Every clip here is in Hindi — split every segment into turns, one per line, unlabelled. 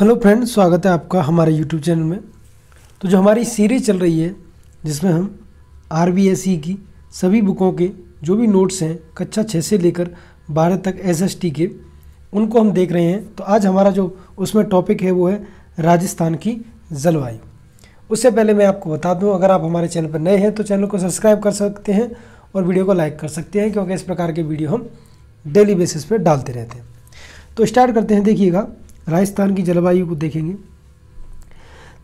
हेलो फ्रेंड स्वागत है आपका हमारे यूट्यूब चैनल में तो जो हमारी सीरीज चल रही है जिसमें हम आर e की सभी बुकों के जो भी नोट्स हैं कक्षा छः से लेकर बारह तक एस के उनको हम देख रहे हैं तो आज हमारा जो उसमें टॉपिक है वो है राजस्थान की जलवायु उससे पहले मैं आपको बता दूं अगर आप हमारे चैनल पर नए हैं तो चैनल को सब्सक्राइब कर सकते हैं और वीडियो को लाइक कर सकते हैं क्योंकि इस प्रकार के वीडियो हम डेली बेसिस पर डालते रहते हैं तो स्टार्ट करते हैं देखिएगा राजस्थान की जलवायु को देखेंगे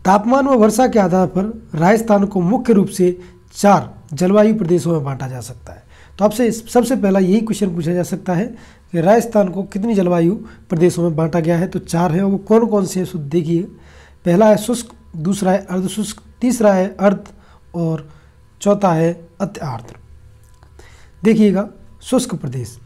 तापमान व वर्षा के आधार पर राजस्थान को मुख्य रूप से चार जलवायु प्रदेशों में बांटा जा सकता है तो आपसे सबसे पहला यही क्वेश्चन पूछा जा सकता है कि राजस्थान को कितनी जलवायु प्रदेशों में बांटा गया है तो चार है वो कौन कौन से हैं देखिए पहला है शुष्क दूसरा है अर्धशुष्क तीसरा है अर्ध और चौथा है अत्यार्द्र देखिएगा शुष्क प्रदेश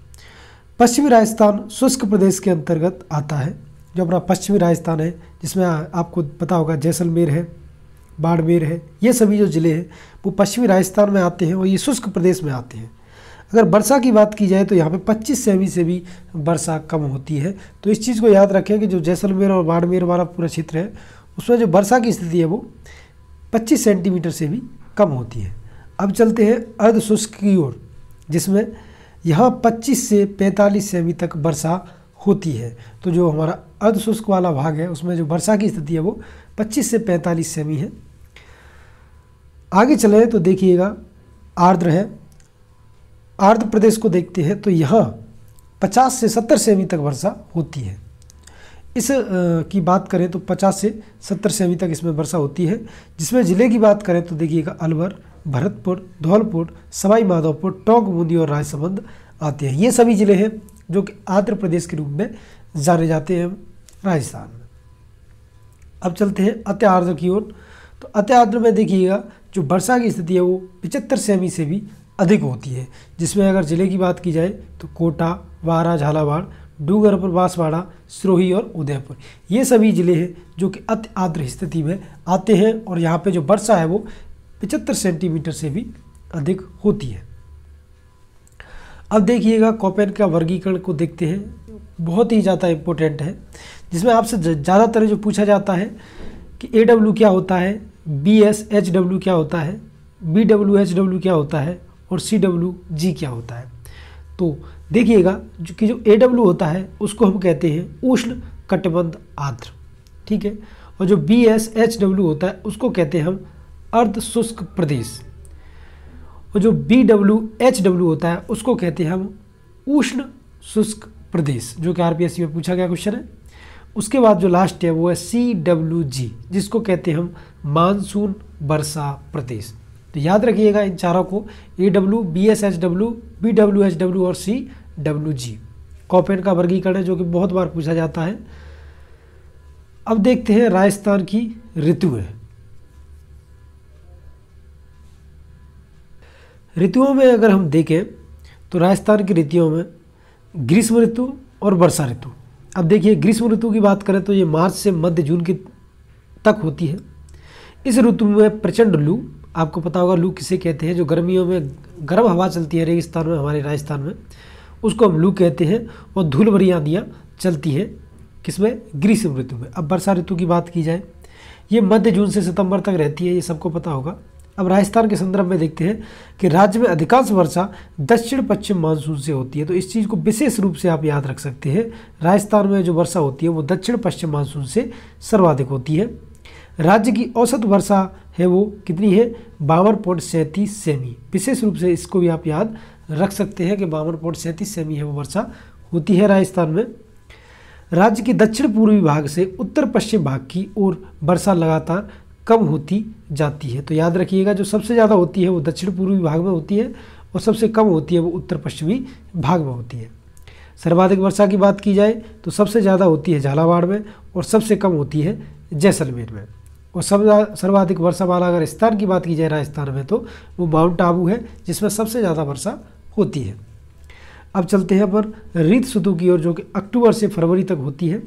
पश्चिमी राजस्थान शुष्क प्रदेश के अंतर्गत आता है जो अपना पश्चिमी राजस्थान है जिसमें आपको पता होगा जैसलमेर है बाड़मेर है ये सभी जो ज़िले हैं वो पश्चिमी राजस्थान में आते हैं और ये शुष्क प्रदेश में आते हैं अगर वर्षा की बात की जाए तो यहाँ पे 25 सेमी से भी वर्षा कम होती है तो इस चीज़ को याद रखें कि जो जैसलमेर और बाड़मेर वाला पूरा क्षेत्र है उसमें जो वर्षा की स्थिति है वो 25 सेंटीमीटर से भी कम होती है अब चलते हैं अर्ध शुष्क की ओर जिसमें यहाँ 25 से 45 सेमी तक वर्षा होती है तो जो हमारा अर्धशुष्क वाला भाग है उसमें जो वर्षा की स्थिति है वो 25 से 45 सेमी है आगे चले तो देखिएगा आर्द्र है आर्द्र प्रदेश को देखते हैं तो यहाँ 50 से 70 सेमी तक वर्षा होती है इस की बात करें तो 50 से 70 सेमी तक इसमें वर्षा होती है जिसमें ज़िले की बात करें तो देखिएगा अलवर भरतपुर धौलपुर सवाई माधोपुर टोंक बूंदी और राजसमंद आते हैं ये सभी ज़िले हैं जो कि आंध्र प्रदेश के रूप में जाने जाते हैं राजस्थान में अब चलते हैं आर्द्र की ओर तो आर्द्र में देखिएगा जो वर्षा की स्थिति है वो पिचहत्तर सेमी से भी अधिक होती है जिसमें अगर ज़िले की बात की जाए तो कोटा वारा झालावाड़ डूंगरपुर बांसवाड़ा सिरोही और उदयपुर ये सभी ज़िले हैं जो कि अति आर्द्र स्थिति में आते हैं और यहाँ पे जो वर्षा है वो पिचहत्तर सेंटीमीटर से भी अधिक होती है अब देखिएगा कॉपेन का वर्गीकरण को देखते हैं बहुत ही ज़्यादा इम्पोर्टेंट है जिसमें आपसे ज़्यादातर जो पूछा जाता है कि ए डब्ल्यू क्या होता है बी एस एच डब्ल्यू क्या होता है बी डब्ल्यू एच डब्ल्यू क्या होता है और सी डब्ल्यू जी क्या होता है तो देखिएगा जो कि जो ए डब्ल्यू होता है उसको हम कहते हैं उष्ण कटबंध आर्द्र ठीक है और जो बी एस एच डब्ल्यू होता है उसको कहते हैं हम अर्ध शुष्क प्रदेश और जो बी डब्ल्यू एच डब्ल्यू होता है उसको कहते हैं हम उष्ण शुष्क प्रदेश जो कि आर में पूछा गया क्वेश्चन है उसके बाद जो लास्ट है वो है सी डब्ल्यू जी जिसको कहते हैं हम मानसून वर्षा प्रदेश तो याद रखिएगा इन चारों को A W B S H W B W H W और सी डब्ल्यू जी कॉपेन का वर्गीकरण है जो कि बहुत बार पूछा जाता है अब देखते हैं राजस्थान की ऋतु है ऋतुओं में अगर हम देखें तो राजस्थान की ऋतुओं में ग्रीष्म ऋतु और वर्षा ऋतु अब देखिए ग्रीष्म ऋतु की बात करें तो ये मार्च से मध्य जून की तक होती है इस ऋतु में प्रचंड लू आपको पता होगा लू किसे कहते हैं जो गर्मियों में गर्म हवा चलती है रेगिस्तान में हमारे राजस्थान में उसको हम लू कहते हैं और धूल भरी आंधियाँ चलती हैं किसमें ग्रीष्म ऋतु में अब वर्षा ऋतु की बात की जाए ये मध्य जून से सितंबर तक रहती है ये सबको पता होगा अब राजस्थान के संदर्भ में देखते हैं कि राज्य में अधिकांश वर्षा दक्षिण पश्चिम मानसून से होती है तो इस चीज़ को विशेष रूप से आप याद रख सकते हैं राजस्थान में जो वर्षा होती है वो दक्षिण पश्चिम मानसून से सर्वाधिक होती है राज्य की औसत वर्षा है वो कितनी है बावन पॉइंट सैंतीस सेमी विशेष रूप से इसको भी आप याद रख सकते हैं कि बावन पॉइंट सैंतीस सेमी है वो वर्षा होती है राजस्थान में राज्य के दक्षिण पूर्वी भाग से उत्तर पश्चिम भाग की ओर वर्षा लगातार कम होती जाती है तो याद रखिएगा जो सबसे ज़्यादा होती है वो दक्षिण पूर्वी भाग में होती है और सबसे कम होती है वो उत्तर पश्चिमी भाग में होती है सर्वाधिक वर्षा की बात की जाए तो सबसे ज़्यादा होती है झालावाड़ में और सबसे कम होती है जैसलमेर में और सब सर्वाधिक वर्षा वाला अगर स्थान की बात की जाए राजस्थान में तो वो माउंट आबू है जिसमें सबसे ज़्यादा वर्षा होती है अब चलते हैं पर रीत सुतु की ओर जो कि अक्टूबर से फरवरी तक होती है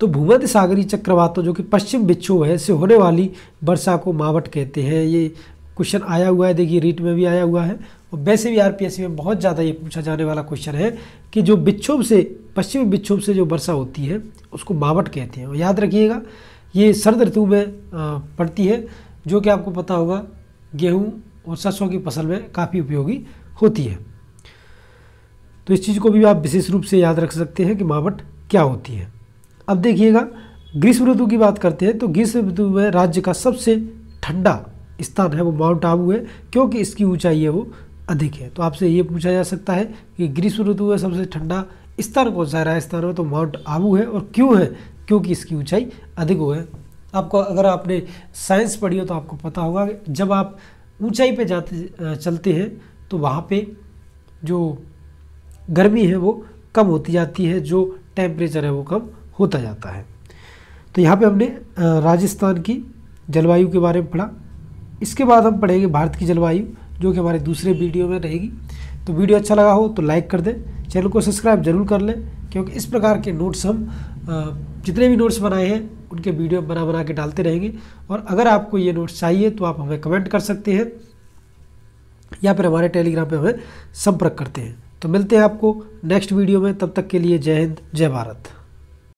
तो भूमध्य सागरी चक्रवातों जो कि पश्चिम विक्षोभ है से होने वाली वर्षा को मावट कहते हैं ये क्वेश्चन आया हुआ है देखिए रीट में भी आया हुआ है और वैसे भी आर में बहुत ज़्यादा ये पूछा जाने वाला क्वेश्चन है कि जो विक्षोभ से पश्चिम विक्षोभ से जो वर्षा होती है उसको मावट कहते हैं और याद रखिएगा ये सर्द ऋतु में पड़ती है जो कि आपको पता होगा गेहूँ और सरसों की फसल में काफ़ी उपयोगी होती है तो इस चीज़ को भी आप विशेष रूप से याद रख सकते हैं कि मावट क्या होती है अब देखिएगा ग्रीष्म ऋतु की बात करते हैं तो ग्रीष्म ऋतु में राज्य का सबसे ठंडा स्थान है वो माउंट आबू है क्योंकि इसकी ऊंचाई है वो अधिक है तो आपसे ये पूछा जा सकता है कि ग्रीष्म ऋतु में सबसे ठंडा स्थान कौन सा रहा स्थान में तो माउंट आबू है और क्यों है क्योंकि इसकी ऊंचाई अधिक हो है आपको अगर आपने साइंस पढ़ी हो तो आपको पता होगा कि जब आप ऊंचाई पे जाते चलते हैं तो वहाँ पे जो गर्मी है वो कम होती जाती है जो टेम्परेचर है वो कम होता जाता है तो यहाँ पे हमने राजस्थान की जलवायु के बारे में पढ़ा इसके बाद हम पढ़ेंगे भारत की जलवायु जो कि हमारे दूसरे वीडियो में रहेगी तो वीडियो अच्छा लगा हो तो लाइक कर दें चैनल को सब्सक्राइब जरूर कर लें क्योंकि इस प्रकार के नोट्स हम जितने भी नोट्स बनाए हैं उनके वीडियो बना बना के डालते रहेंगे और अगर आपको ये नोट्स चाहिए तो आप हमें कमेंट कर सकते हैं या फिर हमारे टेलीग्राम पे हमें संपर्क करते हैं तो मिलते हैं आपको नेक्स्ट वीडियो में तब तक के लिए जय हिंद जय भारत